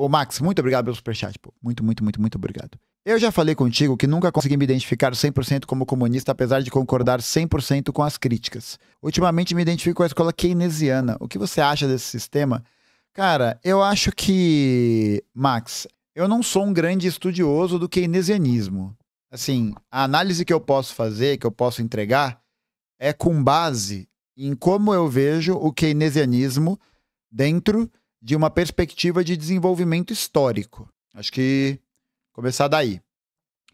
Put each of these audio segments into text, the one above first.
Ô, Max, muito obrigado pelo superchat, pô. Muito, muito, muito, muito obrigado. Eu já falei contigo que nunca consegui me identificar 100% como comunista, apesar de concordar 100% com as críticas. Ultimamente me identifico com a escola keynesiana. O que você acha desse sistema? Cara, eu acho que, Max, eu não sou um grande estudioso do keynesianismo. Assim, a análise que eu posso fazer, que eu posso entregar, é com base em como eu vejo o keynesianismo dentro de uma perspectiva de desenvolvimento histórico. Acho que começar daí.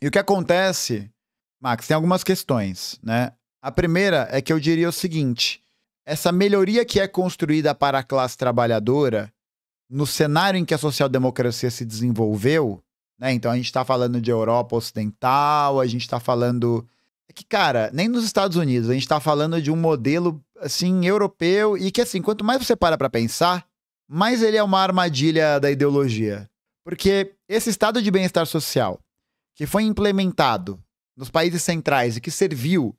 E o que acontece, Max, tem algumas questões, né? A primeira é que eu diria o seguinte: essa melhoria que é construída para a classe trabalhadora, no cenário em que a social-democracia se desenvolveu, né? Então a gente está falando de Europa Ocidental, a gente está falando. É que, cara, nem nos Estados Unidos, a gente está falando de um modelo, assim, europeu e que, assim, quanto mais você para para pensar, mas ele é uma armadilha da ideologia. Porque esse estado de bem-estar social, que foi implementado nos países centrais e que serviu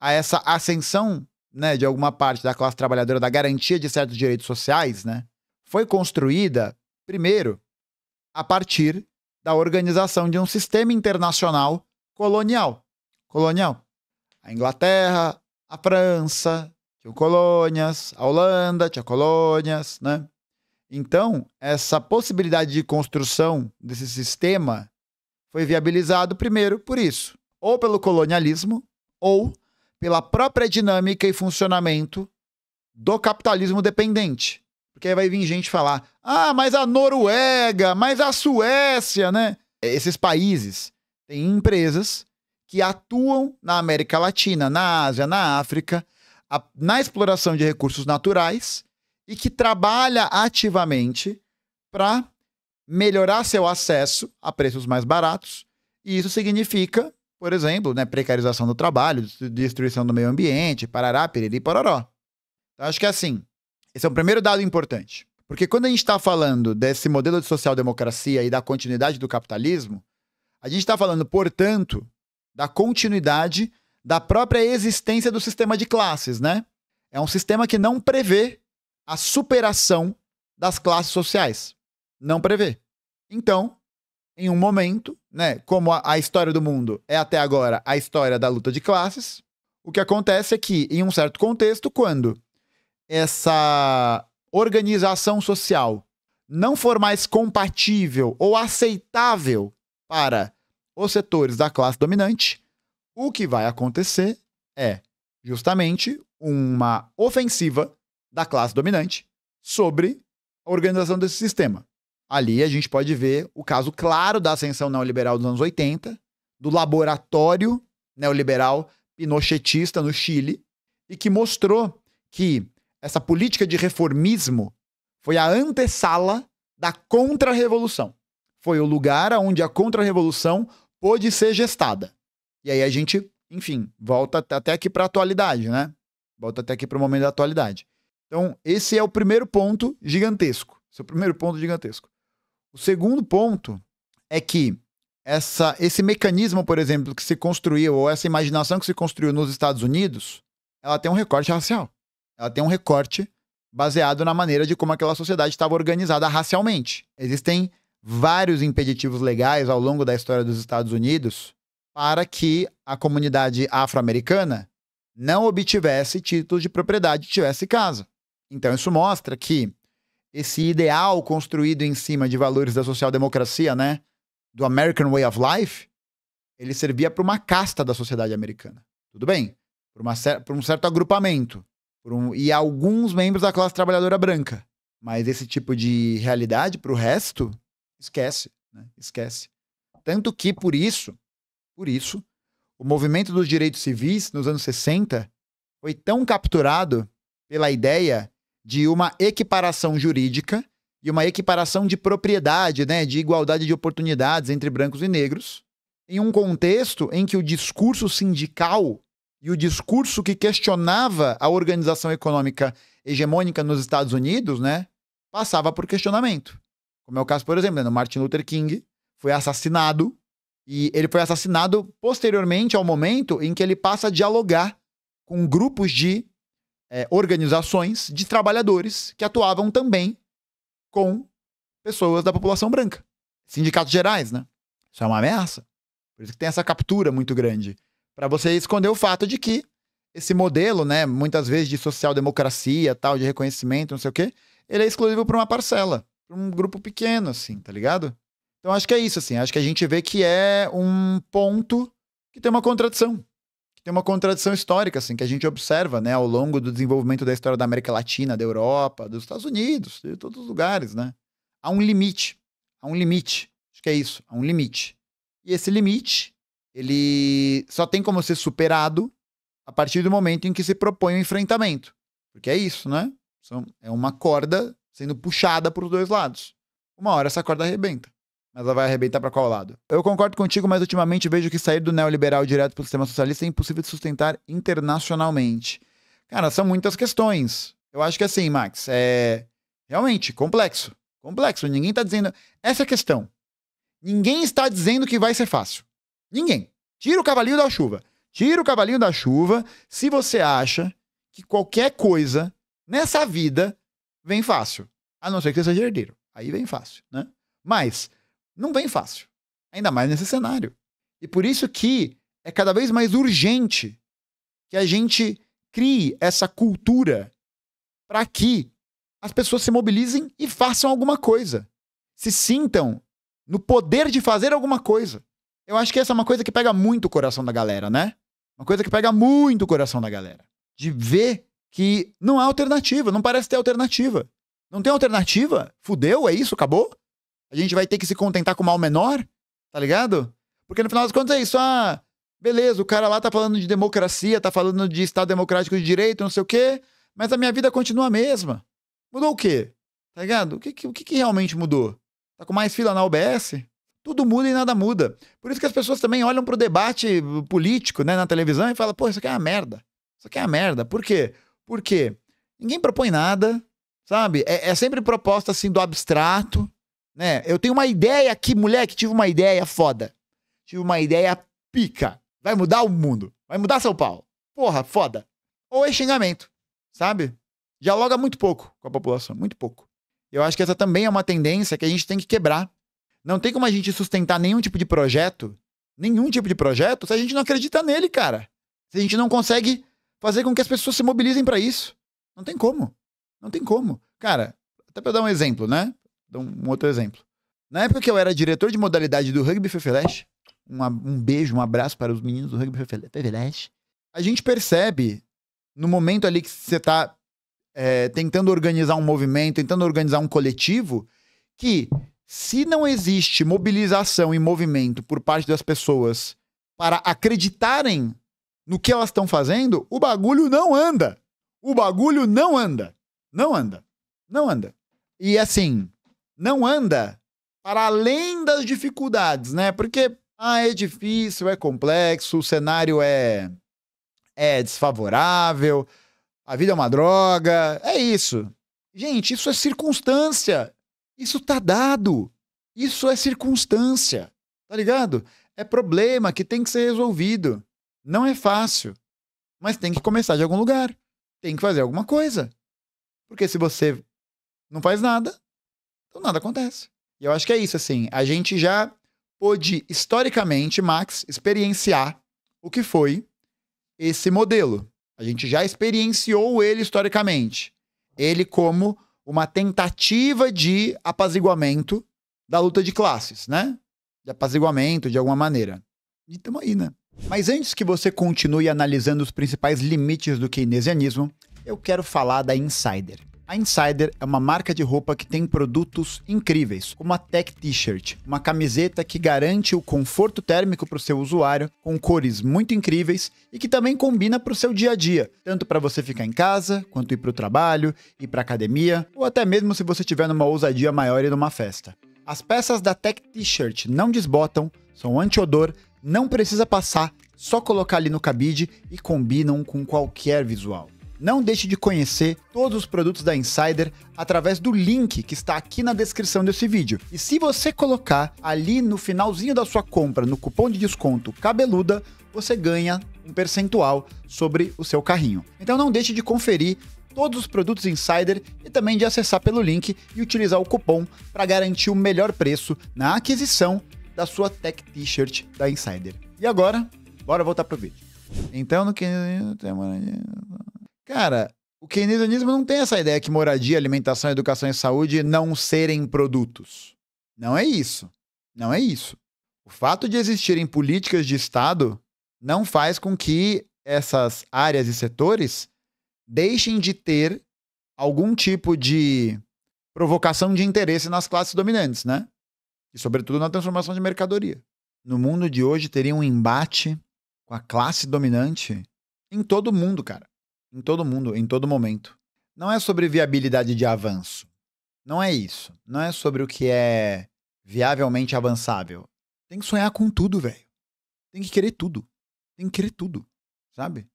a essa ascensão né, de alguma parte da classe trabalhadora, da garantia de certos direitos sociais, né, foi construída, primeiro, a partir da organização de um sistema internacional colonial. Colonial. A Inglaterra, a França, tinham colônias, a Holanda tinha colônias, né? Então, essa possibilidade de construção desse sistema foi viabilizado primeiro por isso, ou pelo colonialismo, ou pela própria dinâmica e funcionamento do capitalismo dependente. Porque aí vai vir gente falar: ah, mas a Noruega, mas a Suécia, né? Esses países têm empresas que atuam na América Latina, na Ásia, na África, a, na exploração de recursos naturais e que trabalha ativamente para melhorar seu acesso a preços mais baratos. E isso significa, por exemplo, né, precarização do trabalho, destruição do meio ambiente, parará, piriri, pororó. Então, acho que é assim, esse é o primeiro dado importante. Porque quando a gente está falando desse modelo de social-democracia e da continuidade do capitalismo, a gente está falando, portanto, da continuidade da própria existência do sistema de classes, né? É um sistema que não prevê a superação das classes sociais. Não prevê. Então, em um momento, né, como a, a história do mundo é até agora a história da luta de classes, o que acontece é que, em um certo contexto, quando essa organização social não for mais compatível ou aceitável para os setores da classe dominante, o que vai acontecer é justamente uma ofensiva da classe dominante sobre a organização desse sistema. Ali a gente pode ver o caso claro da ascensão neoliberal dos anos 80, do laboratório neoliberal pinochetista no Chile, e que mostrou que essa política de reformismo foi a antessala da contra-revolução. Foi o lugar onde a contra-revolução pôde ser gestada. E aí a gente, enfim, volta até aqui para a atualidade, né? Volta até aqui para o momento da atualidade. Então, esse é o primeiro ponto gigantesco. Esse é o primeiro ponto gigantesco. O segundo ponto é que essa, esse mecanismo, por exemplo, que se construiu, ou essa imaginação que se construiu nos Estados Unidos, ela tem um recorte racial. Ela tem um recorte baseado na maneira de como aquela sociedade estava organizada racialmente. Existem vários impeditivos legais ao longo da história dos Estados Unidos para que a comunidade afro-americana não obtivesse títulos de propriedade, tivesse casa. Então, isso mostra que esse ideal construído em cima de valores da social-democracia, né, do American Way of Life, ele servia para uma casta da sociedade americana. Tudo bem? Para um certo agrupamento. Um, e alguns membros da classe trabalhadora branca. Mas esse tipo de realidade, para o resto, esquece. Né? Esquece. Tanto que, por isso, por isso, o movimento dos direitos civis nos anos 60 foi tão capturado pela ideia de uma equiparação jurídica e uma equiparação de propriedade, né, de igualdade de oportunidades entre brancos e negros, em um contexto em que o discurso sindical e o discurso que questionava a organização econômica hegemônica nos Estados Unidos, né, passava por questionamento. Como é o caso, por exemplo, né, do né, Martin Luther King, foi assassinado e ele foi assassinado posteriormente ao momento em que ele passa a dialogar com grupos de é, organizações de trabalhadores que atuavam também com pessoas da população branca. Sindicatos gerais, né? Isso é uma ameaça. Por isso que tem essa captura muito grande. Para você esconder o fato de que esse modelo, né, muitas vezes de social-democracia, tal, de reconhecimento, não sei o quê, ele é exclusivo para uma parcela, para um grupo pequeno, assim, tá ligado? Então acho que é isso, assim. Acho que a gente vê que é um ponto que tem uma contradição tem uma contradição histórica, assim, que a gente observa, né, ao longo do desenvolvimento da história da América Latina, da Europa, dos Estados Unidos, de todos os lugares, né? Há um limite, há um limite, acho que é isso, há um limite. E esse limite, ele só tem como ser superado a partir do momento em que se propõe o um enfrentamento. Porque é isso, né? São, é uma corda sendo puxada para os dois lados. Uma hora essa corda arrebenta. Mas ela vai arrebentar para qual lado? Eu concordo contigo, mas ultimamente vejo que sair do neoliberal direto pro sistema socialista é impossível de sustentar internacionalmente. Cara, são muitas questões. Eu acho que assim, Max, é realmente complexo. Complexo. Ninguém está dizendo. Essa é a questão. Ninguém está dizendo que vai ser fácil. Ninguém. Tira o cavalinho da chuva. Tira o cavalinho da chuva se você acha que qualquer coisa nessa vida vem fácil. A não ser que você seja herdeiro. Aí vem fácil, né? Mas não vem fácil. Ainda mais nesse cenário. E por isso que é cada vez mais urgente que a gente crie essa cultura para que as pessoas se mobilizem e façam alguma coisa. Se sintam no poder de fazer alguma coisa. Eu acho que essa é uma coisa que pega muito o coração da galera, né? Uma coisa que pega muito o coração da galera. De ver que não há alternativa, não parece ter alternativa. Não tem alternativa? Fudeu? É isso? Acabou? A gente vai ter que se contentar com o mal menor? Tá ligado? Porque no final das contas é isso. Ah, beleza, o cara lá tá falando de democracia, tá falando de Estado democrático de direito, não sei o quê, mas a minha vida continua a mesma. Mudou o quê? Tá ligado? O que, o que, que realmente mudou? Tá com mais fila na OBS? Tudo muda e nada muda. Por isso que as pessoas também olham pro debate político, né, na televisão e falam, pô, isso aqui é uma merda. Isso aqui é uma merda. Por quê? Porque ninguém propõe nada, sabe? É, é sempre proposta assim do abstrato. Né? Eu tenho uma ideia aqui, moleque, tive uma ideia foda. Tive uma ideia pica. Vai mudar o mundo. Vai mudar São Paulo. Porra, foda. Ou é xingamento, sabe? Dialoga muito pouco com a população, muito pouco. Eu acho que essa também é uma tendência que a gente tem que quebrar. Não tem como a gente sustentar nenhum tipo de projeto, nenhum tipo de projeto, se a gente não acredita nele, cara. Se a gente não consegue fazer com que as pessoas se mobilizem para isso. Não tem como. Não tem como. Cara, até pra dar um exemplo, né? Dá um, um outro exemplo. Na época que eu era diretor de modalidade do Rugby Fefeleste, um um beijo, um abraço para os meninos do Rugby Fefeleste, a gente percebe, no momento ali que você está é, tentando organizar um movimento, tentando organizar um coletivo, que se não existe mobilização e movimento por parte das pessoas para acreditarem no que elas estão fazendo, o bagulho não anda. O bagulho não anda. Não anda. Não anda. E assim, não anda para além das dificuldades, né? Porque ah, é difícil, é complexo, o cenário é é desfavorável, a vida é uma droga, é isso. Gente, isso é circunstância. Isso tá dado. Isso é circunstância. Tá ligado? É problema que tem que ser resolvido. Não é fácil, mas tem que começar de algum lugar. Tem que fazer alguma coisa. Porque se você não faz nada, então nada acontece. E eu acho que é isso, assim. A gente já pôde, historicamente, Max, experienciar o que foi esse modelo. A gente já experienciou ele historicamente. Ele como uma tentativa de apaziguamento da luta de classes, né? De apaziguamento, de alguma maneira. E tamo aí, né? Mas antes que você continue analisando os principais limites do keynesianismo, eu quero falar da Insider. A Insider é uma marca de roupa que tem produtos incríveis, como a Tech T-shirt, uma camiseta que garante o conforto térmico para o seu usuário, com cores muito incríveis e que também combina para o seu dia a dia, tanto para você ficar em casa, quanto ir para o trabalho, ir para academia, ou até mesmo se você estiver numa ousadia maior e numa festa. As peças da Tech T-shirt não desbotam, são anti-odor, não precisa passar, só colocar ali no cabide e combinam com qualquer visual. Não deixe de conhecer todos os produtos da Insider através do link que está aqui na descrição desse vídeo. E se você colocar ali no finalzinho da sua compra, no cupom de desconto Cabeluda, você ganha um percentual sobre o seu carrinho. Então não deixe de conferir todos os produtos Insider e também de acessar pelo link e utilizar o cupom para garantir o melhor preço na aquisição da sua Tech T-shirt da Insider. E agora, bora voltar pro vídeo. Então, no que Cara, o keynesianismo não tem essa ideia que moradia, alimentação, educação e saúde não serem produtos. Não é isso. Não é isso. O fato de existirem políticas de Estado não faz com que essas áreas e setores deixem de ter algum tipo de provocação de interesse nas classes dominantes, né? E sobretudo na transformação de mercadoria. No mundo de hoje teria um embate com a classe dominante em todo mundo, cara. Em todo mundo, em todo momento. Não é sobre viabilidade de avanço. Não é isso. Não é sobre o que é viavelmente avançável. Tem que sonhar com tudo, velho. Tem que querer tudo. Tem que querer tudo, sabe?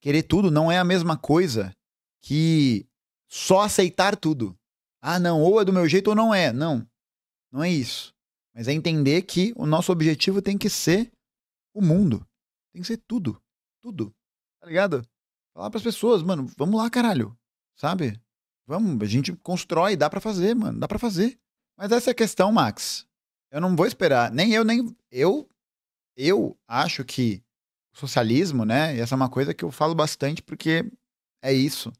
Querer tudo não é a mesma coisa que só aceitar tudo. Ah, não, ou é do meu jeito ou não é. Não. Não é isso. Mas é entender que o nosso objetivo tem que ser o mundo. Tem que ser tudo. Tudo. Tá ligado? Falar para as pessoas, mano, vamos lá, caralho. Sabe? Vamos, a gente constrói, dá para fazer, mano, dá para fazer. Mas essa é a questão, Max. Eu não vou esperar, nem eu nem eu eu acho que o socialismo, né? E essa é uma coisa que eu falo bastante porque é isso.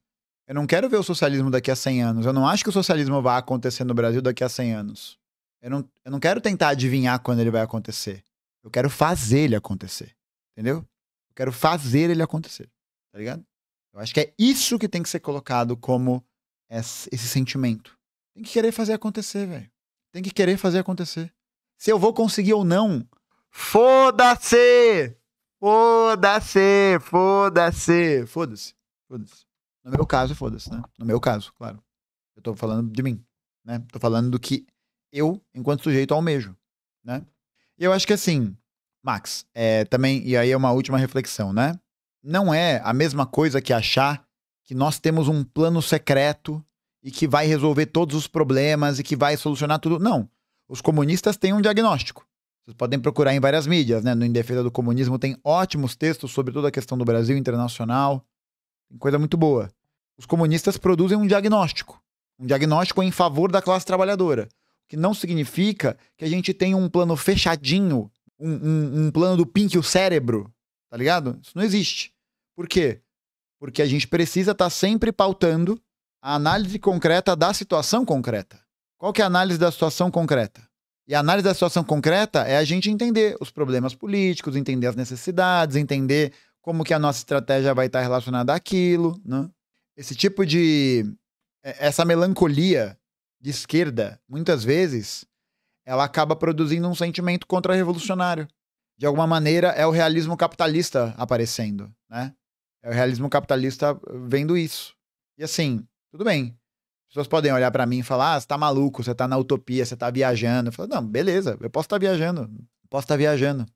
Eu não quero ver o socialismo daqui a 100 anos. Eu não acho que o socialismo vai acontecer no Brasil daqui a 100 anos. Eu não, eu não quero tentar adivinhar quando ele vai acontecer. Eu quero fazer ele acontecer. Entendeu? Eu quero fazer ele acontecer. Tá ligado? Eu acho que é isso que tem que ser colocado como esse, sentimento. Tem que querer fazer acontecer, velho. Tem que querer fazer acontecer. Se eu vou conseguir ou não, foda-se! Foda-se! Foda-se! Foda-se! Foda-se. No meu caso, foda-se, né? No meu caso, claro. Eu tô falando de mim, né? Tô falando do que eu, enquanto sujeito, almejo, né? E eu acho que assim, Max, é, também, e aí é uma última reflexão, né? não é a mesma coisa que achar que nós temos um plano secreto e que vai resolver todos os problemas e que vai solucionar tudo. Não. Os comunistas têm um diagnóstico. Vocês podem procurar em várias mídias, né? No Em Defesa do Comunismo tem ótimos textos sobre toda a questão do Brasil internacional. Tem coisa muito boa. Os comunistas produzem um diagnóstico. Um diagnóstico em favor da classe trabalhadora. O que não significa que a gente tenha um plano fechadinho, um, um, um plano do pin o cérebro Tá ligado? Isso não existe. Por quê? Porque a gente precisa estar tá sempre pautando a análise concreta da situação concreta. Qual que é a análise da situação concreta? E a análise da situação concreta é a gente entender os problemas políticos, entender as necessidades, entender como que a nossa estratégia vai estar tá relacionada àquilo, né? Esse tipo de é, essa melancolia de esquerda, muitas vezes, ela acaba produzindo um sentimento contra-revolucionário de alguma maneira, é o realismo capitalista aparecendo, né? É o realismo capitalista uh, vendo isso. E assim, tudo bem. As pessoas podem olhar para mim e falar: ah, você tá maluco, você tá na utopia, você tá viajando. Eu falo, não, beleza, eu posso estar tá viajando. Posso estar tá viajando.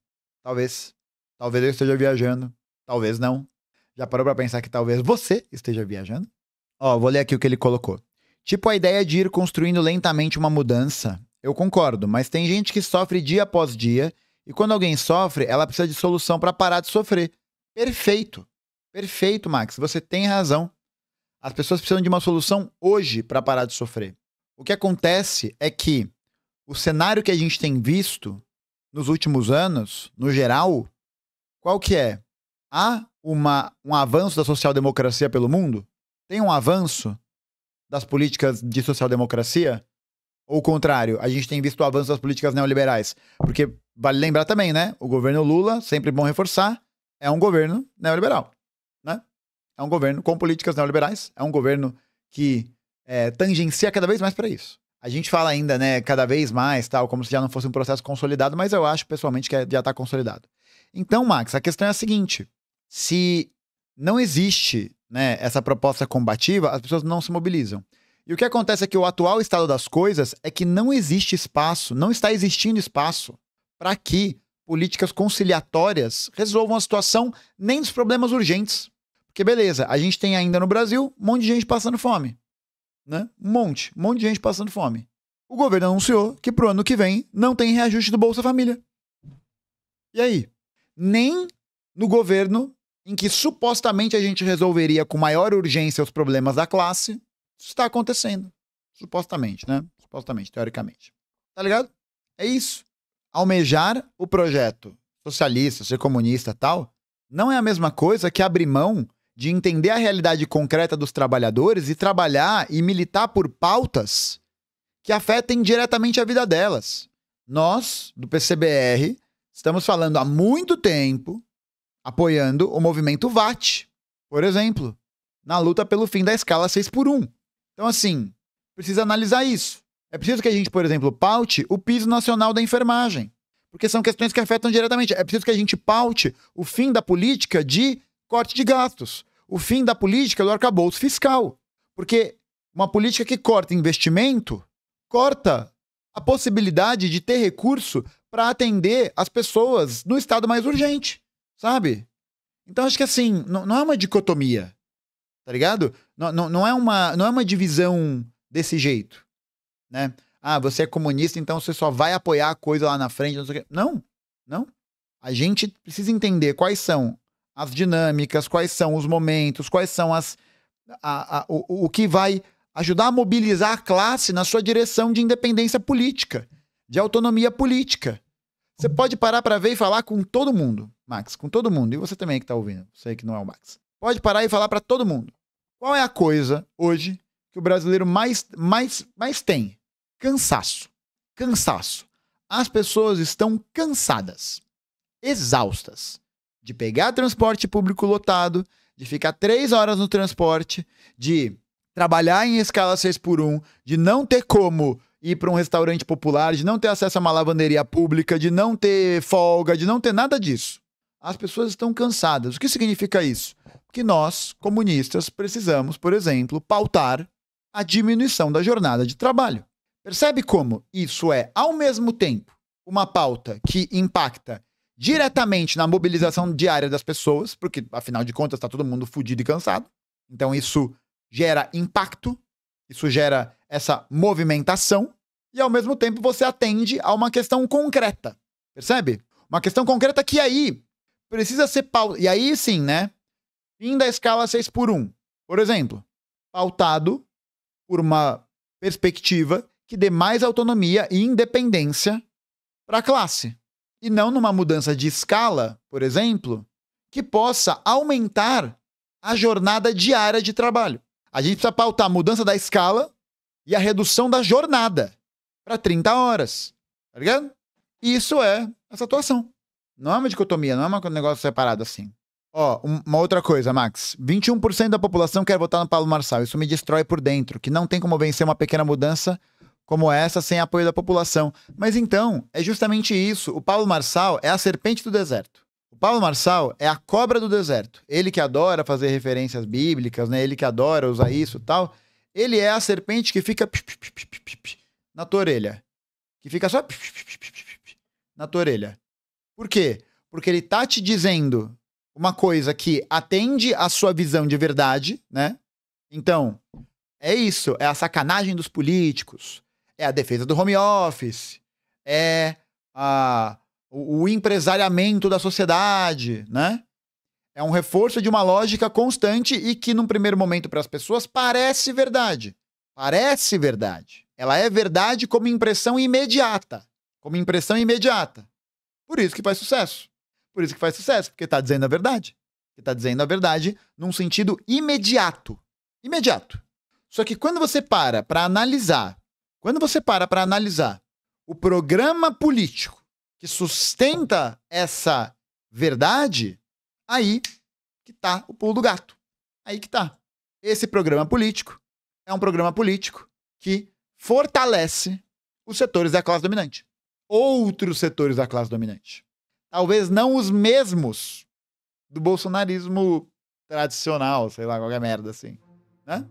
Talvez. Talvez eu esteja viajando. Talvez não. Já parou pra pensar que talvez você esteja viajando? Ó, vou ler aqui o que ele colocou. Tipo a ideia de ir construindo lentamente uma mudança. Eu concordo, mas tem gente que sofre dia após dia e quando alguém sofre, ela precisa de solução para parar de sofrer. Perfeito. Perfeito, Max. Você tem razão. As pessoas precisam de uma solução hoje para parar de sofrer. O que acontece é que o cenário que a gente tem visto nos últimos anos, no geral, qual que é? Há uma, um avanço da social-democracia pelo mundo? Tem um avanço das políticas de social-democracia? Ou o contrário, a gente tem visto o avanço das políticas neoliberais? Porque Vale lembrar também, né? O governo Lula, sempre bom reforçar, é um governo neoliberal. Né? É um governo com políticas neoliberais, é um governo que é, tangencia cada vez mais para isso. A gente fala ainda, né, cada vez mais, tal, como se já não fosse um processo consolidado, mas eu acho pessoalmente que é, já está consolidado. Então, Max, a questão é a seguinte: se não existe né, essa proposta combativa, as pessoas não se mobilizam. E o que acontece é que o atual estado das coisas é que não existe espaço, não está existindo espaço para que políticas conciliatórias resolvam a situação nem dos problemas urgentes. Porque, beleza, a gente tem ainda no Brasil um monte de gente passando fome. Né? Um monte, um monte de gente passando fome. O governo anunciou que pro ano que vem não tem reajuste do Bolsa Família. E aí? Nem no governo em que supostamente a gente resolveria com maior urgência os problemas da classe, isso está acontecendo. Supostamente, né? Supostamente, teoricamente. Tá ligado? É isso almejar o projeto socialista, ser comunista tal, não é a mesma coisa que abrir mão de entender a realidade concreta dos trabalhadores e trabalhar e militar por pautas que afetem diretamente a vida delas. Nós, do PCBR, estamos falando há muito tempo apoiando o movimento VAT, por exemplo, na luta pelo fim da escala 6 por 1. Então, assim, precisa analisar isso. É preciso que a gente, por exemplo, paute o piso nacional da enfermagem, porque são questões que afetam diretamente. É preciso que a gente paute o fim da política de corte de gastos, o fim da política do arcabouço fiscal, porque uma política que corta investimento corta a possibilidade de ter recurso para atender as pessoas no estado mais urgente, sabe? Então acho que assim, não, é uma dicotomia, tá ligado? Não, não, não, é, uma, não é uma divisão desse jeito né? Ah, você é comunista, então você só vai apoiar a coisa lá na frente, não sei o quê. Não, não. A gente precisa entender quais são as dinâmicas, quais são os momentos, quais são as a, a, o, o que vai ajudar a mobilizar a classe na sua direção de independência política, de autonomia política. Você uhum. pode parar para ver e falar com todo mundo, Max, com todo mundo. E você também que está ouvindo, você que não é o Max. Pode parar e falar para todo mundo. Qual é a coisa hoje que o brasileiro mais, mais, mais tem? Cansaço. Cansaço. As pessoas estão cansadas, exaustas, de pegar transporte público lotado, de ficar três horas no transporte, de trabalhar em escala 6 por 1 de não ter como ir para um restaurante popular, de não ter acesso a uma lavanderia pública, de não ter folga, de não ter nada disso. As pessoas estão cansadas. O que significa isso? Que nós, comunistas, precisamos, por exemplo, pautar a diminuição da jornada de trabalho. Percebe como isso é, ao mesmo tempo, uma pauta que impacta diretamente na mobilização diária das pessoas, porque afinal de contas está todo mundo fudido e cansado. Então isso gera impacto, isso gera essa movimentação e ao mesmo tempo você atende a uma questão concreta. Percebe? Uma questão concreta que aí precisa ser pautada. E aí sim, né? Fim da escala 6 por 1. Por exemplo, pautado por uma perspectiva que dê mais autonomia e independência para a classe. E não numa mudança de escala, por exemplo, que possa aumentar a jornada diária de trabalho. A gente precisa pautar a mudança da escala e a redução da jornada para 30 horas. Tá ligado? Isso é essa atuação. Não é uma dicotomia, não é um negócio separado assim. Ó, oh, uma outra coisa, Max. 21% da população quer votar no Paulo Marçal. Isso me destrói por dentro, que não tem como vencer uma pequena mudança como essa sem apoio da população. Mas então, é justamente isso. O Paulo Marçal é a serpente do deserto. O Paulo Marçal é a cobra do deserto. Ele que adora fazer referências bíblicas, né? Ele que adora usar isso, tal. Ele é a serpente que fica na tua orelha. Que fica só na tua orelha. Por quê? Porque ele tá te dizendo uma coisa que atende à sua visão de verdade, né? Então, é isso, é a sacanagem dos políticos, é a defesa do home office, é a, o, o empresariamento da sociedade, né? É um reforço de uma lógica constante e que, num primeiro momento, para as pessoas, parece verdade. Parece verdade. Ela é verdade como impressão imediata. Como impressão imediata. Por isso que faz sucesso. Por isso que faz sucesso, porque está dizendo a verdade. Que está dizendo a verdade num sentido imediato. Imediato. Só que quando você para para analisar quando você para para analisar o programa político que sustenta essa verdade, aí que está o pulo do gato. Aí que está Esse programa político é um programa político que fortalece os setores da classe dominante. Outros setores da classe dominante. Talvez não os mesmos do bolsonarismo tradicional, sei lá, qualquer merda assim. Né?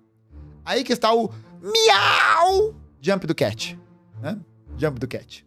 Aí que está o miau Jump do Cat. Né? Jump do Cat.